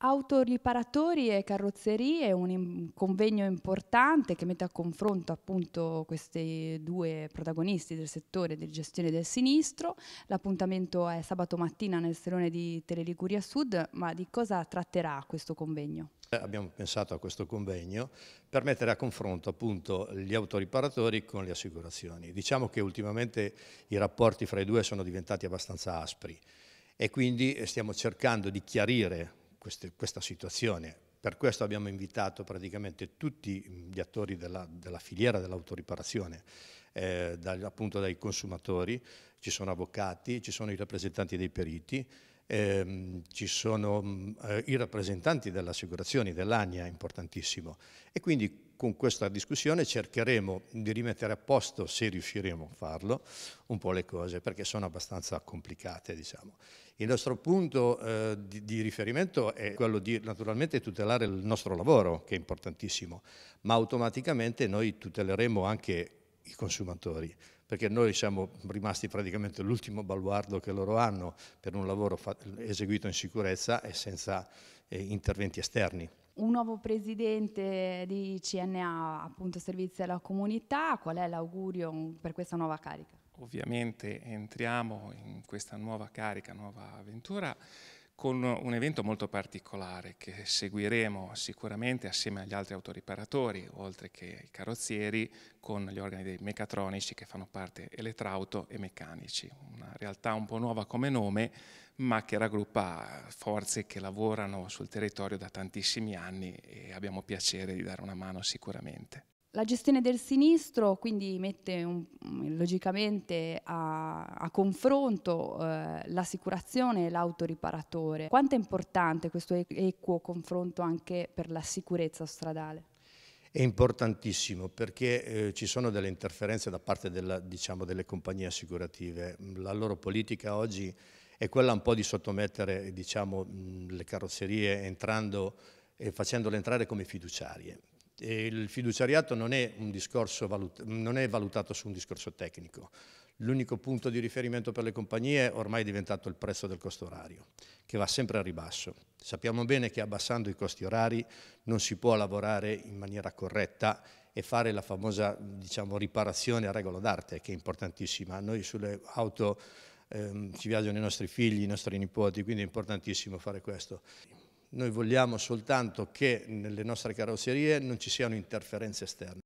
Autoriparatori e carrozzerie, un convegno importante che mette a confronto appunto questi due protagonisti del settore di gestione del sinistro. L'appuntamento è sabato mattina nel salone di Teleliguria Sud, ma di cosa tratterà questo convegno? Eh, abbiamo pensato a questo convegno per mettere a confronto appunto gli autoriparatori con le assicurazioni. Diciamo che ultimamente i rapporti fra i due sono diventati abbastanza aspri e quindi eh, stiamo cercando di chiarire queste, questa situazione. Per questo abbiamo invitato praticamente tutti gli attori della, della filiera dell'autoriparazione, eh, dal, appunto dai consumatori, ci sono avvocati, ci sono i rappresentanti dei periti, eh, ci sono mm, eh, i rappresentanti delle assicurazioni, dell'ANIA, importantissimo. E quindi con questa discussione cercheremo di rimettere a posto, se riusciremo a farlo, un po' le cose, perché sono abbastanza complicate, diciamo. Il nostro punto eh, di, di, riferimento è quello di naturalmente tutelare il nostro lavoro, che è importantissimo, ma automaticamente noi tuteleremo anche i consumatori, perché noi siamo rimasti praticamente l'ultimo baluardo che loro hanno per un lavoro eseguito in sicurezza e senza eh, interventi esterni un nuovo presidente di CNA, appunto servizi alla comunità, qual è l'augurio mm, per questa nuova carica? Ovviamente entriamo in questa nuova carica, nuova avventura con un evento molto particolare che seguiremo sicuramente assieme agli altri autoriparatori, oltre che i carrozzieri, con gli organi dei meccatronici che fanno parte elettrauto e meccanici. Una realtà un po' nuova come nome, ma che raggruppa forze che lavorano sul territorio da tantissimi anni e abbiamo piacere di dare una mano sicuramente. La gestione del sinistro quindi mette un, logicamente a, a confronto eh, l'assicurazione e l'autoriparatore. Quanto è importante questo equo confronto anche per la sicurezza stradale? È importantissimo perché eh, ci sono delle interferenze da parte della, diciamo, delle compagnie assicurative. La loro politica oggi è quella un po' di sottomettere diciamo, le carrozzerie entrando e facendole entrare come fiduciarie e il fiduciariato non è, valut non è valutato su un discorso tecnico. L'unico punto di riferimento per le compagnie è ormai diventato il prezzo del costo orario, che va sempre a ribasso. Sappiamo bene che abbassando i costi orari non si può lavorare in maniera corretta e fare la famosa diciamo, riparazione a regola d'arte, che è importantissima. Noi sulle auto ehm, ci viaggiano i nostri figli, i nostri nipoti, quindi è importantissimo fare questo. Noi vogliamo soltanto che nelle nostre carrozzerie non ci siano interferenze esterne.